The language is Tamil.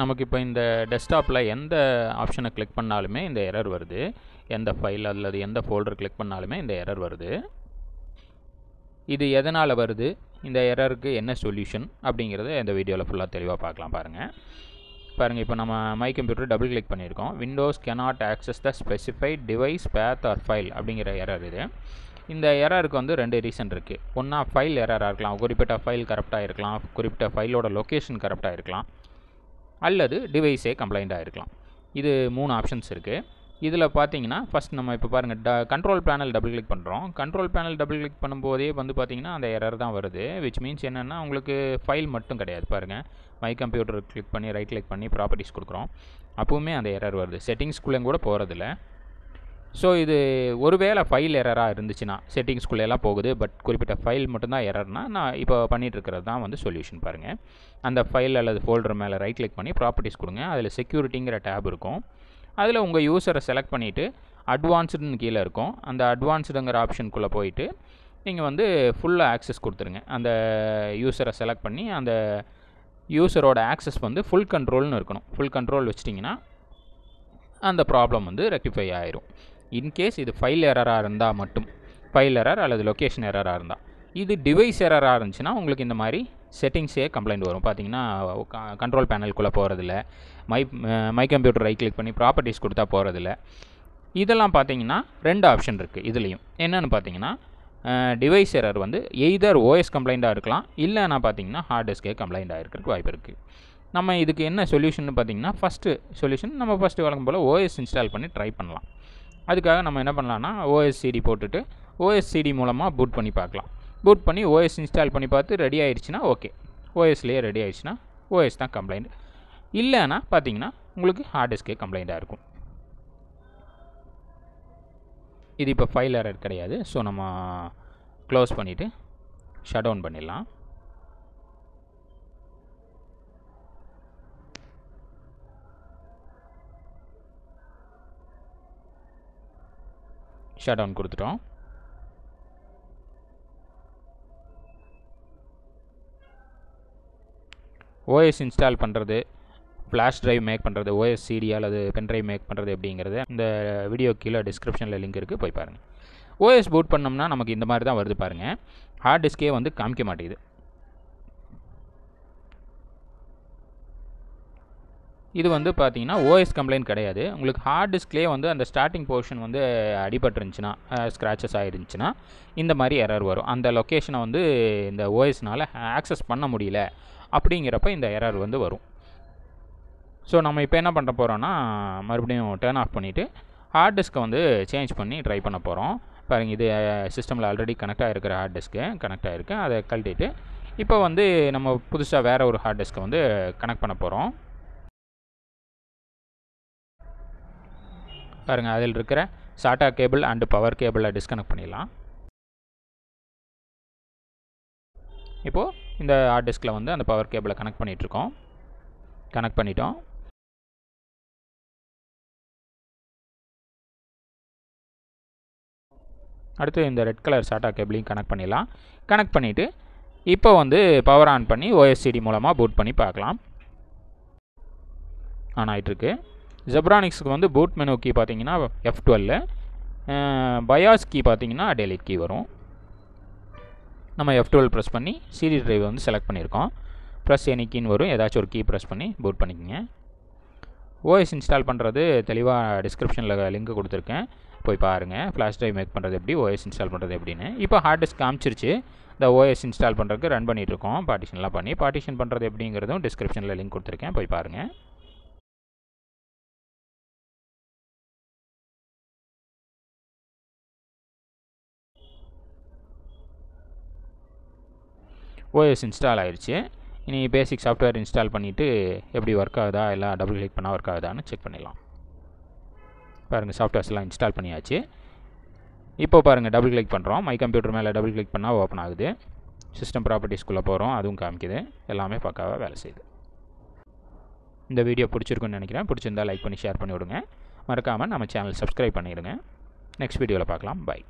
நமக்கு இப்போ இந்த டெஸ்க்டாப்பில் எந்த ஆப்ஷனை கிளிக் பண்ணாலுமே இந்த எரர் வருது எந்த ஃபைல் அல்லது எந்த ஃபோல்டர் கிளிக் பண்ணாலுமே இந்த எரர் வருது இது எதனால் வருது இந்த எரருக்கு என்ன சொல்யூஷன் அப்படிங்கிறத இந்த வீடியோவில் ஃபுல்லாக தெளிவாக பார்க்கலாம் பாருங்கள் பாருங்கள் இப்போ நம்ம மை கம்ப்யூட்டர் டபுள் கிளிக் பண்ணியிருக்கோம் Windows cannot access the specified device path or file அப்படிங்கிற எரர் இது இந்த எரருக்கு வந்து ரெண்டு ரீசன் இருக்குது ஒன்றா ஃபைல் எரராக இருக்கலாம் குறிப்பிட்ட ஃபைல் கரெக்டாக இருக்கலாம் குறிப்பிட்ட ஃபைலோட லொக்கேஷன் கரெக்டாக இருக்கலாம் அல்லது டிவைஸே கம்ப்ளைண்ட்டாக இருக்கலாம் இது மூணு ஆப்ஷன்ஸ் இருக்குது இதில் பார்த்தீங்கன்னா ஃபஸ்ட் நம்ம இப்போ பாருங்கள் the control panel double click பண்ணுறோம் கண்ட்ரோல் பேனல் டபுள் கிளிக் பண்ணும்போதே வந்து பார்த்திங்கன்னா அந்த எரர் தான் வருது விச் மீன்ஸ் என்னென்னா உங்களுக்கு ஃபைல் மட்டும் கிடையாது பாருங்கள் மை கம்ப்யூட்டர் கிளிக் பண்ணி ரைட் கிளிக் பண்ணி ப்ராப்பர்ட்டிஸ் கொடுக்குறோம் அப்போவுமே அந்த எரர் வருது செட்டிங்ஸ்குள்ளேயும் கூட போகிறதில்ல ஸோ இது ஒருவேளை ஃபைல் எரராக இருந்துச்சுன்னா செட்டிங்ஸ்குள்ளேலாம் போகுது பட் குறிப்பிட்ட ஃபைல் மட்டும்தான் எரர்னா நான் இப்போ பண்ணிகிட்ருக்கிறது தான் வந்து சொல்யூஷன் பாருங்கள் அந்த ஃபைல் அல்லது ஃபோல்டர் மேலே ரைட் கிளிக் பண்ணி ப்ராப்பர்ட்டிஸ் கொடுங்க அதில் செக்யூரிட்டிங்கிற டேப் இருக்கும் அதில் உங்கள் யூஸரை செலக்ட் பண்ணிவிட்டு அட்வான்ஸ்டுன்னு கீழே இருக்கும் அந்த அட்வான்ஸ்டுங்கிற ஆப்ஷனுக்குள்ளே போயிட்டு நீங்கள் வந்து ஃபுல்லாக ஆக்சஸ் கொடுத்துருங்க அந்த யூஸரை செலக்ட் பண்ணி அந்த யூஸரோட ஆக்சஸ் வந்து ஃபுல் கண்ட்ரோல்னு இருக்கணும் ஃபுல் கண்ட்ரோல் வச்சிட்டிங்கன்னா அந்த ப்ராப்ளம் வந்து ரெக்டிஃபை ஆயிரும் இன்கேஸ் இது ஃபைல் எரராக இருந்தால் மட்டும் ஃபைல் எரர் அல்லது லொக்கேஷன் எரராக இருந்தால் இது டிவைஸ் எரராக இருந்துச்சுன்னா உங்களுக்கு இந்த மாதிரி செட்டிங்ஸே கம்ப்ளைண்ட் வரும் பார்த்தீங்கன்னா கண்ட்ரோல் பேனல்குள்ளே போகிறதில்ல my my computer right click பண்ணி ப்ராப்பர்ட்டிஸ் கொடுத்தா போகிறதில்ல இதெல்லாம் பார்த்தீங்கன்னா ரெண்டு ஆப்ஷன் இருக்குது இதுலேயும் என்னென்னு பார்த்தீங்கன்னா டிவைஸ் எரர் வந்து எய்தர் ஓஎஸ் கம்ப்ளைண்ட்டாக இருக்கலாம் இல்லைன்னா பார்த்தீங்கன்னா ஹார்ட் டிஸ்கே கம்ப்ளைண்ட் ஆகிருக்கிறதுக்கு வாய்ப்பு இருக்குது நம்ம இதுக்கு என்ன சொல்யூஷன் பார்த்தீங்கன்னா ஃபஸ்ட்டு சொல்யூஷன் நம்ம ஃபஸ்ட்டு வழக்கம் போல் ஓஎஸ் இன்ஸ்டால் பண்ணி ட்ரை பண்ணலாம் அதுக்காக நம்ம என்ன பண்ணலான்னா ஓஎஸ்சிடி போட்டுட்டு ஓஎஸ்சிடி மூலமாக பூட் பண்ணி பார்க்கலாம் பூட் பண்ணி ஓஎஸ் இன்ஸ்டால் பண்ணி பார்த்து ரெடி ஆயிடுச்சுன்னா ஓகே ஓஎஸ்லேயே ரெடி ஆயிடுச்சுன்னா ஓஎஸ் தான் கம்ப்ளைண்ட் இல்லைன்னா பார்த்தீங்கன்னா உங்களுக்கு ஹார்ட் டிஸ்கே கம்ப்ளைண்ட்டாக இருக்கும் இது இப்போ ஃபைல் எரர் கிடையாது ஸோ நம்ம க்ளோஸ் பண்ணிவிட்டு ஷட் டவுன் பண்ணிடலாம் ஷட் டவுன் கொடுத்துட்டோம் ஓஎஸ் இன்ஸ்டால் பண்ணுறது ஃப்ளாஷ் ட்ரைவ் மேக் பண்ணுறது ஓஎஸ் சிடி அல்லது பென் ட்ரைவ் மேக் பண்ணுறது அப்படிங்கிறது இந்த வீடியோ கீழே டிஸ்கிரிப்ஷனில் லிங்க் இருக்குது போய் பாருங்கள் ஓஎஸ் பூட் பண்ணோம்னா நமக்கு இந்த மாதிரி தான் வருது பாருங்கள் ஹார்ட் டிஸ்கே வந்து காமிக்க மாட்டேங்குது இது வந்து பார்த்தீங்கன்னா ஓஎஸ் கம்ப்ளைண்ட் கிடையாது உங்களுக்கு ஹார்ட் டிஸ்க்லே வந்து அந்த ஸ்டார்டிங் போர்ஷன் வந்து அடிபட்டுருந்துச்சுன்னா ஸ்க்ராச்சஸ் ஆகிருந்துச்சுன்னா இந்த மாதிரி எரர் வரும் அந்த லொக்கேஷனை வந்து இந்த ஓஎஸ்னால் ஆக்சஸ் பண்ண முடியல அப்படிங்கிறப்ப இந்த எரர் வந்து வரும் ஸோ நம்ம இப்போ என்ன பண்ண போகிறோன்னா மறுபடியும் டேர்ன் ஆஃப் பண்ணிவிட்டு ஹார்ட் டிஸ்க்கை வந்து சேஞ்ச் பண்ணி ட்ரை பண்ண போகிறோம் பாருங்கள் இது சிஸ்டமில் ஆல்ரெடி கனெக்ட் ஆகிருக்கிற ஹார்ட் டிஸ்க்கு கனெக்ட் ஆகிருக்கு அதை கழட்டிட்டு இப்போ வந்து நம்ம புதுசாக வேறு ஒரு ஹார்ட் டிஸ்க்கை வந்து கனெக்ட் பண்ண போகிறோம் பாருங்கள் அதில் இருக்கிற சாட்டா கேபிள் அண்டு பவர் கேபிளை டிஸ்கனெக்ட் பண்ணிடலாம் இப்போது இந்த ஹார்ட் டிஸ்கில் வந்து அந்த பவர் கேபிளை கனெக்ட் பண்ணிகிட்ருக்கோம் கனெக்ட் பண்ணிட்டோம் அடுத்து இந்த ரெட் கலர் சாட்டா கேபிளையும் கனெக்ட் பண்ணிடலாம் கனெக்ட் பண்ணிவிட்டு இப்போ வந்து பவர் ஆன் பண்ணி ஓஎஸ்சிடி மூலமாக பூட் பண்ணி பார்க்கலாம் ஆன் ஆகிட்டுருக்கு ஜெப்ரானிக்ஸுக்கு வந்து பூட் மெனு கீ பார்த்தீங்கன்னா எஃப் டுவெல்லு பயாஸ் கீ பார்த்தீங்கன்னா டெலிட் கீ வரும் நம்ம எஃப் டுவெல் ப்ரெஸ் பண்ணி சிடி ட்ரைவ் வந்து செலக்ட் பண்ணியிருக்கோம் ப்ரெஸ் எனி கீன்னு வரும் ஏதாச்சும் ஒரு கீ ப்ரெஸ் பண்ணி பூட் பண்ணிக்கோங்க ஓஎஸ் இன்ஸ்டால் பண்ணுறது தெளிவாக டிஸ்கிரிப்ஷனில் லிங்க் கொடுத்துருக்கேன் போய் பாருங்கள் ஃப்ளாஷ் ட்ரைவ் மேக் பண்ணுறது எப்படி ஓஎஸ் இன்ஸ்டால் பண்ணுறது எப்படின்னு இப்போ ஹார்ட் டிஸ்க் காமிச்சிருச்சு இந்த ஓஎஸ் இன்ஸ்டால் பண்ணுறதுக்கு ரன் பண்ணிகிட்ருக்கோம் பார்ட்டிஷன்லாம் பண்ணி பார்ட்டிஷன் பண்ணுறது எப்படிங்கிறதும் டிஸ்கிரிப்ஷனில் லிங்க் கொடுத்துருக்கேன் போய் பாருங்கள் ஓஎஸ் இன்ஸ்டால் ஆயிடுச்சு இனி பேசிக் சாஃப்ட்வேர் இன்ஸ்டால் பண்ணிவிட்டு எப்படி ஒர்க் ஆகுதா இல்லை டபுள் கிளிக் பண்ணால் ஒர்க் ஆகுதான்னு செக் பண்ணிடலாம் பாருங்கள் சாஃப்ட்வேர்ஸ்லாம் இன்ஸ்டால் பண்ணியாச்சு இப்போ பாருங்கள் டபுள் கிளிக் பண்ணுறோம் மை கம்ப்யூட்டர் மேலே டபுள் கிளிக் பண்ணால் ஓப்பன் ஆகுது சிஸ்டம் ப்ராப்பர்ட்டிஸ்குள்ளே போகிறோம் அதுவும் காமிக்குது எல்லாமே பக்காவாக வேலை செய்யுது இந்த வீடியோ பிடிச்சிருக்குன்னு நினைக்கிறேன் பிடிச்சிருந்தால் லைக் பண்ணி ஷேர் பண்ணி விடுங்க மறக்காமல் நம்ம சேனல் சப்ஸ்கிரைப் பண்ணிடுங்க நெக்ஸ்ட் வீடியோவில் பார்க்கலாம் பை